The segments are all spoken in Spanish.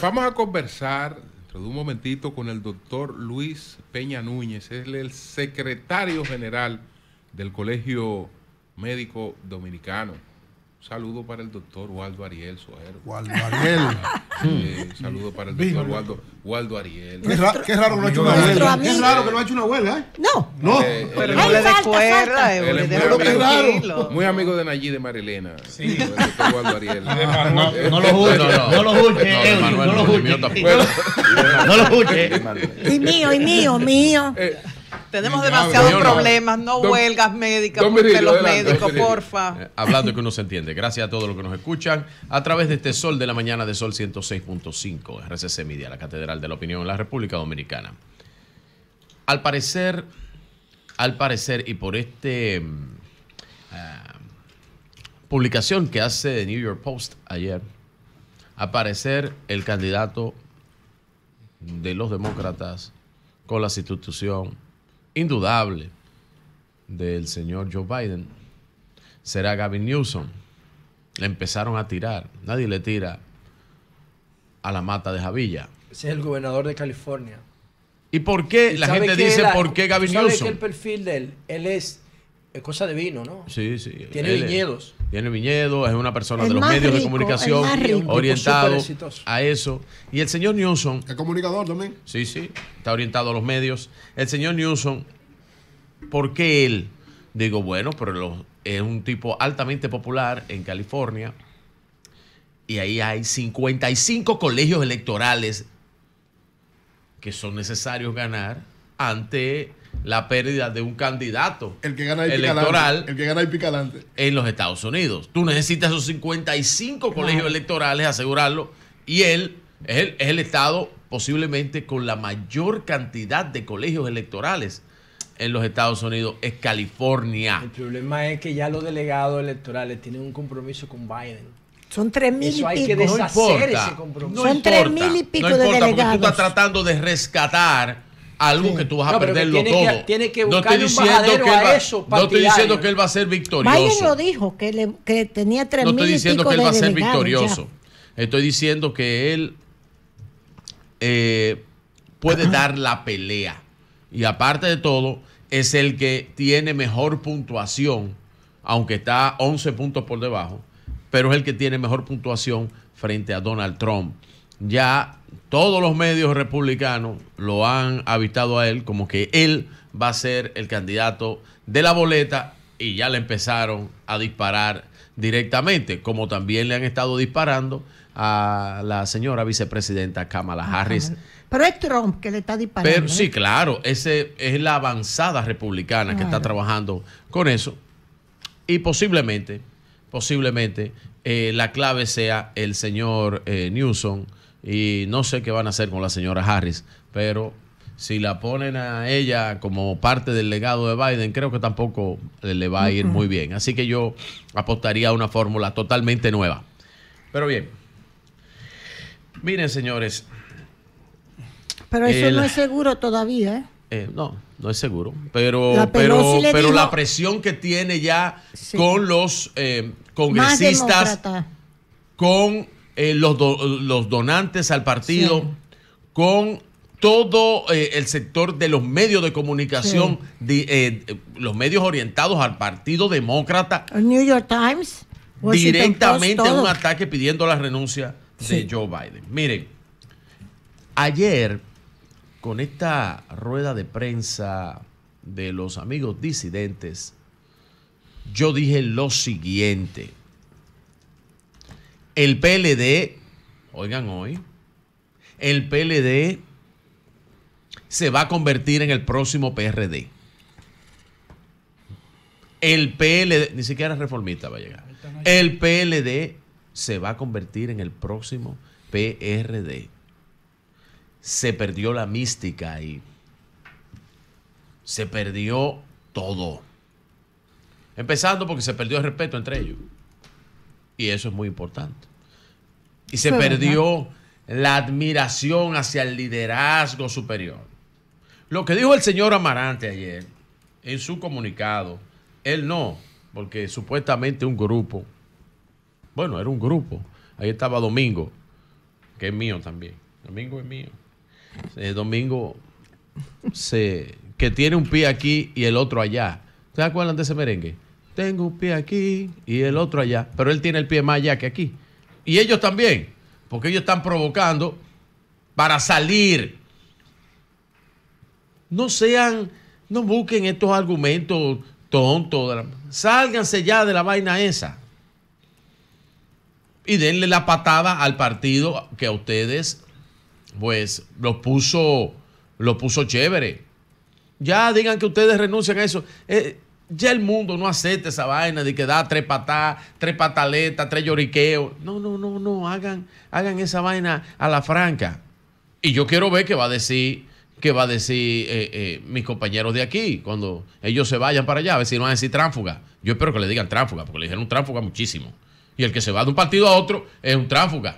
vamos a conversar dentro de un momentito con el doctor Luis Peña Núñez, es el secretario general del Colegio Médico Dominicano. Saludo para el doctor Waldo Ariel Suero. Waldo Ariel. Sí, mm. saludo para el doctor Waldo, Waldo Ariel. Qué, raro que no ha hecho una huelga. Qué raro que no ha hecho una abuela, ¿eh? No. No. Eh, pero no le descuerda. es muy, amigo, muy amigo de Nayí de Marilena. Sí. El doctor Waldo Ariel. no, lo juzgue. No lo juzgue. No lo juzgue. No lo juzgue. Y mío, y mío, mío. Eh, tenemos demasiados problemas, no, huelgas médicas, los médicos, porfa. Eh, hablando que uno se entiende. Gracias a todos los que nos escuchan a través de este Sol de la Mañana de Sol 106.5, RCC Media, la Catedral de la Opinión en la República Dominicana. Al parecer, al parecer, y por este mm, ah, publicación que hace de New York Post ayer, aparecer el candidato de los demócratas con la institución indudable del señor Joe Biden será Gavin Newsom. Le empezaron a tirar. Nadie le tira a la mata de Javilla. Ese es el gobernador de California. ¿Y por qué la gente dice por qué Gavin Newsom? el perfil de él? Él es es cosa de vino, ¿no? Sí, sí. Tiene viñedos. tiene viñedos, es una persona de los medios de comunicación orientado a eso. Y el señor Newsom. Es comunicador también. Sí, sí, está orientado a los medios. El señor Newson, ¿por qué él? Digo, bueno, pero es un tipo altamente popular en California. Y ahí hay 55 colegios electorales que son necesarios ganar ante la pérdida de un candidato el que gana electoral el que gana el en los Estados Unidos. Tú necesitas esos 55 colegios electorales, asegurarlo, y él es el, Estado posiblemente con la mayor cantidad de colegios electorales en los Estados Unidos es California. El problema es que ya los delegados electorales tienen un compromiso con Biden. Son tres mil y hay pico. Que ese compromiso. Son tres mil y pico de delegados. Porque tú estás tratando de rescatar algo que tú vas a perderlo todo. no estoy diciendo que él va, a No estoy diciendo que él va a ser victorioso. lo dijo, que, tenía tres No estoy diciendo que él va a ser victorioso. Estoy diciendo que él eh, puede dar la pelea. Y aparte de todo, es el que tiene mejor puntuación, aunque está 11 puntos por debajo, pero es el que tiene mejor puntuación frente a Donald Trump ya todos los medios republicanos lo han avistado a él como que él va a ser el candidato de la boleta y ya le empezaron a disparar directamente, como también le han estado disparando a la señora vicepresidenta Kamala ah, Harris. Pero es Trump que le está disparando. Pero, ¿eh? Sí, claro, ese es la avanzada republicana que está trabajando con eso. Y posiblemente, posiblemente, eh, la clave sea el señor eh, Newsom y no sé qué van a hacer con la señora Harris, pero si la ponen a ella como parte del legado de Biden, creo que tampoco le va a ir muy bien. Así que yo apostaría a una fórmula totalmente nueva. Pero bien, miren señores. Pero eso no es seguro todavía, ¿eh? Eh, no, no es seguro. Pero pero, pero la presión que tiene ya con los eh, congresistas, con eh, los, donantes al partido, con todo eh, el sector de los medios de comunicación, eh, los medios orientados al Partido Demócrata. New York Times. Directamente un ataque pidiendo la renuncia de Joe Biden. Miren, ayer, con esta rueda de prensa de los amigos disidentes, yo dije lo siguiente. El PLD, oigan hoy, el PLD se va a convertir en el próximo PRD. El PLD, ni siquiera reformista va a llegar. El PLD se va a convertir en el próximo PRD. Se perdió la mística ahí. Se perdió todo. Empezando porque se perdió el respeto entre ellos. Y eso es muy importante. Y se perdió la admiración hacia el liderazgo superior. Lo que dijo el señor Amarante ayer en su comunicado, él no, porque supuestamente un grupo, bueno, era un grupo, ahí estaba Domingo, que es mío también, Domingo es mío, eh, Domingo que tiene un pie aquí y el otro allá. ¿Ustedes acuerdan de ese merengue? tengo un pie aquí y el otro allá, pero él tiene el pie más allá que aquí. Y ellos también, porque ellos están provocando para salir. No sean, no busquen estos argumentos tontos, sálganse ya de la vaina esa. Y denle la patada al partido que a ustedes, pues, lo puso, lo puso chévere. Ya digan que ustedes renuncian a eso. Eh, ya el mundo no acepta esa vaina de que da tres patas, tres pataletas, tres lloriqueos. No, no, no, no, hagan, hagan esa vaina a la franca. Y yo quiero ver qué va a decir, Que va a decir eh, eh, mis compañeros de aquí cuando ellos se vayan para allá, a ver si no van a decir tránfuga. Yo espero que le digan tránfuga, porque le dijeron tránfuga muchísimo. Y el que se va de un partido a otro es un tránfuga.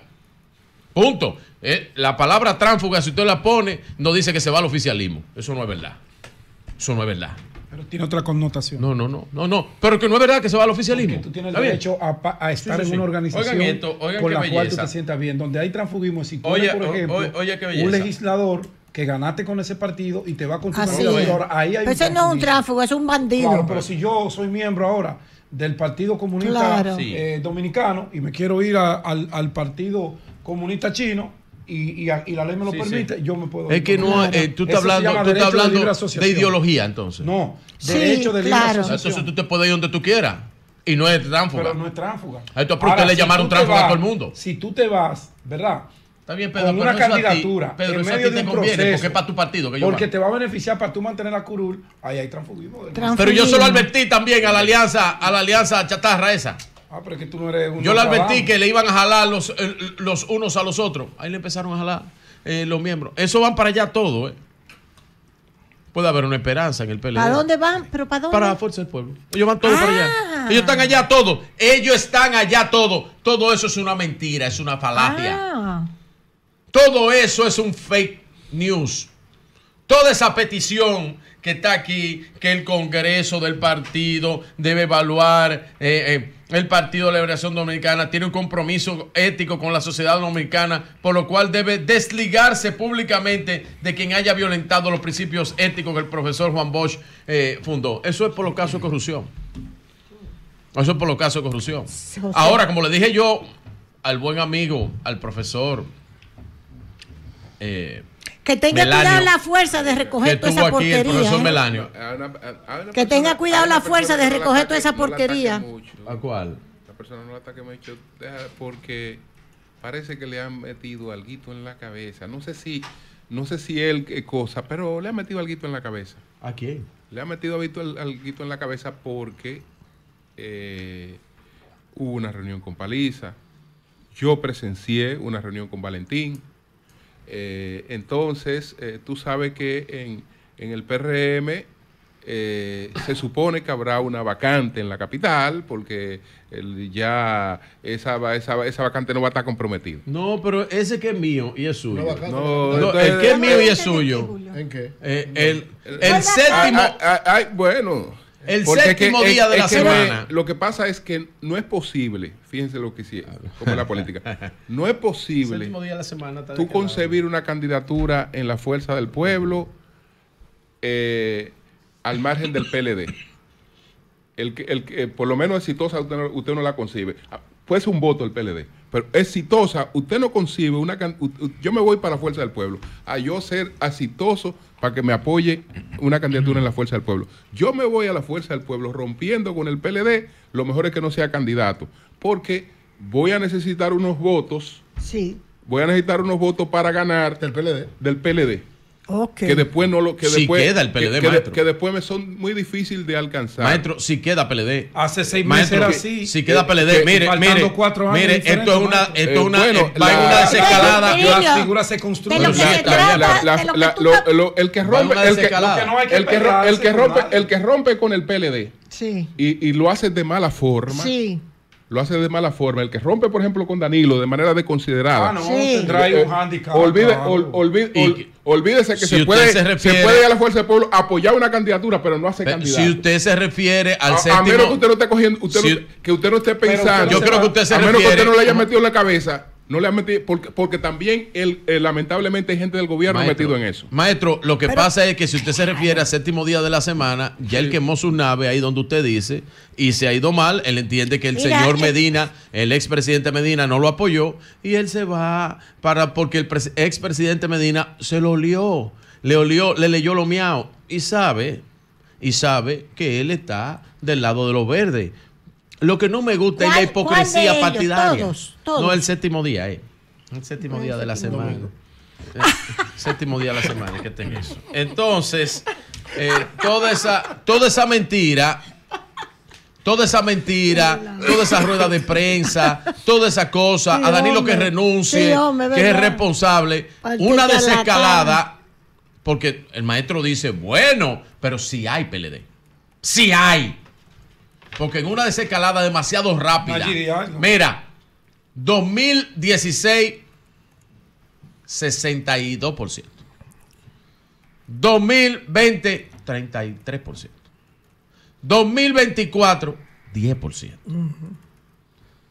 Punto. Eh, la palabra tránfuga, si usted la pone, no dice que se va al oficialismo. Eso no es verdad. Eso no es verdad tiene otra connotación. No, no, no, no, no. Pero que no es verdad que se va al oficialismo. tú tienes el derecho a, estar en una organización oigan oigan con la cual tú te sientas bien, donde hay transfugismo. Si tú por ejemplo, un legislador que ganaste con ese partido y te va a tu un ah, ahí hay ese no es un tráfico, es un bandido. pero si yo soy miembro ahora del Partido Comunista eh, Dominicano y me quiero ir al Partido Comunista Chino, y, y, la ley me lo permite, yo me puedo. Es que no, eh, tú estás hablando, tú hablando de, ideología, entonces. No, derecho sí, de libre claro. Entonces tú te puedes ir donde tú quieras. Y no es tránfuga. Pero no es tránfuga. A esto le llamaron tránfuga a todo el mundo. Si tú te vas, ¿verdad? Está bien, Pedro. Con una pero candidatura. Ti, Pedro, en medio de un conviene, porque es para tu partido. porque te va a beneficiar para tú mantener la curul. Ahí hay transfugismo. Pero yo solo advertí también a la alianza, a la alianza chatarra esa. Ah, que Yo le advertí que le iban a jalar los, eh, los unos a los otros. Ahí le empezaron a jalar eh, los miembros. Eso van para allá todo, eh. Puede haber una esperanza en el PLD. ¿Para dónde van? ¿Pero para dónde? Para Fuerza del Pueblo. Ellos van todos para allá. Ah. Ellos están allá todos. Ellos están allá todos. Todo eso es una mentira, es una falacia. Ah. Todo eso es un fake news. Toda esa petición que está aquí, que el Congreso del partido debe evaluar eh, el Partido de Liberación Dominicana tiene un compromiso ético con la sociedad dominicana, por lo cual debe desligarse públicamente de quien haya violentado los principios éticos que el profesor Juan Bosch eh, fundó. Eso es por los casos de corrupción. Eso es por los casos de corrupción. Ahora, como le dije yo al buen amigo, al profesor eh, que tenga cuidado la fuerza de recoger toda esa porquería. ¿eh? que tenga cuidado la fuerza de recoger toda esa porquería. ¿A cuál? La persona no la ataque porque parece que le han metido algo en la cabeza. No sé si, no sé si él eh, cosa, pero le ha metido algo en la cabeza. ¿A quién? Le ha metido algo en la cabeza porque eh, hubo una reunión con Paliza. Yo presencié una reunión con Valentín. Eh, entonces, eh, tú sabes que en, en el PRM eh, se supone que habrá una vacante en la capital, porque el, ya esa, esa, esa, vacante no va a estar comprometida. No, pero ese que es mío y es suyo. No, el que es mío y es suyo. ¿En qué? Eh, el, el, séptimo. ay, bueno. El séptimo día de la semana. lo que pasa es que no es posible, fíjense lo que hicieron, como la política, no es posible tú concebir una candidatura en la fuerza del pueblo eh, al margen del PLD. El, el, eh, por lo menos exitosa usted no, usted no la concibe. Pues un voto el PLD, pero exitosa, usted no concibe una yo me voy para la Fuerza del Pueblo, a yo ser exitoso para que me apoye una candidatura en la Fuerza del Pueblo. Yo me voy a la Fuerza del Pueblo rompiendo con el PLD, lo mejor es que no sea candidato, porque voy a necesitar unos votos. Sí. Voy a necesitar unos votos para ganar del PLD. Del PLD. Que después no lo que si queda el PLD, maestro. Que, después me son muy difícil de alcanzar. Maestro, si queda PLD. Hace seis meses era así. Si queda eh, PLD, mire, mire, cuatro mire, esto es una esto una, bueno, una desescalada, la, figura se construye. el que rompe el que, rompe el que rompe con el PLD. Sí. Y, lo hace de mala forma. Sí lo hace de mala forma. El que rompe, por ejemplo, con Danilo de manera desconsiderada. Ah, no, sí. tendrá un eh, handicap. Olvide, olvide, Olvídese que se, puede, se, puede, ir a la fuerza del pueblo apoyar una candidatura, pero no hacer candidato. Si usted se refiere al a, séptimo. A menos que usted no esté cogiendo, usted esté pensando. yo creo que usted se refiere. A menos que usted no le haya metido en la cabeza no le ha porque, porque también el, eh, lamentablemente hay gente del gobierno metido en eso. Maestro, lo que pasa es que si usted se refiere al séptimo día de la semana, ya él quemó su nave ahí donde usted dice, y se ha ido mal, él entiende que el señor eh, Medina, el expresidente Medina no lo apoyó, y él se va para porque el expresidente Medina se lo olió, le olió, le leyó lo miau, y sabe, y sabe que él está del lado de los verdes lo que no me gusta es la hipocresía partidaria. Todos, No el séptimo día, eh. eh. El séptimo día de la semana. séptimo día de la semana que eso. Entonces, eh, toda esa, toda esa mentira toda esa mentira, toda esa rueda de prensa, toda esa cosa, a Danilo que renuncie, que es responsable, una desescalada, porque el maestro dice, bueno, pero si sí hay PLD, si hay, porque en una desescalada demasiado rápida. Mira, 2016, 62%. 2020, 33%. 2024, 10%.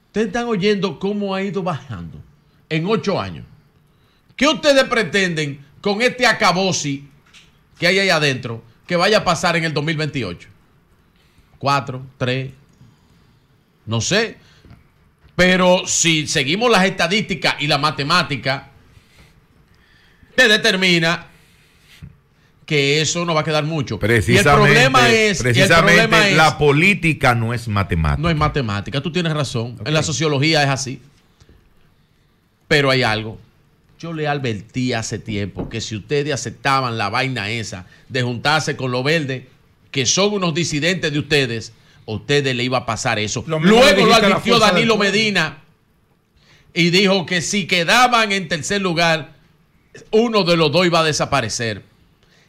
Ustedes están oyendo cómo ha ido bajando en ocho años. ¿Qué ustedes pretenden con este acabosi que hay ahí adentro que vaya a pasar en el 2028? cuatro, tres, no sé. Pero si seguimos las estadísticas y la matemática, te determina que eso no va a quedar mucho. Precisamente, el problema es, precisamente la política no es matemática. No es matemática, tú tienes razón. En la sociología es así. Pero hay algo. Yo le advertí hace tiempo que si ustedes aceptaban la vaina esa de juntarse con lo verde, que son unos disidentes de ustedes, a ustedes le iba a pasar eso. Luego lo advirtió Danilo Medina y dijo que si quedaban en tercer lugar, uno de los dos iba a desaparecer.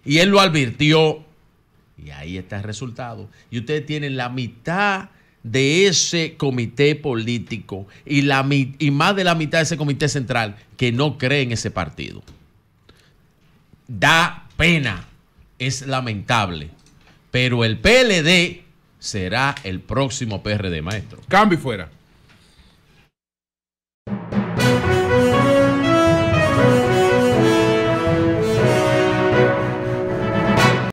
Y él lo advirtió. Y ahí está el resultado. Y ustedes tienen la mitad de ese comité político y, la, y más de la mitad de ese comité central que no cree en ese partido. Da pena, es lamentable pero el PLD será el próximo PRD, maestro. Cambio fuera.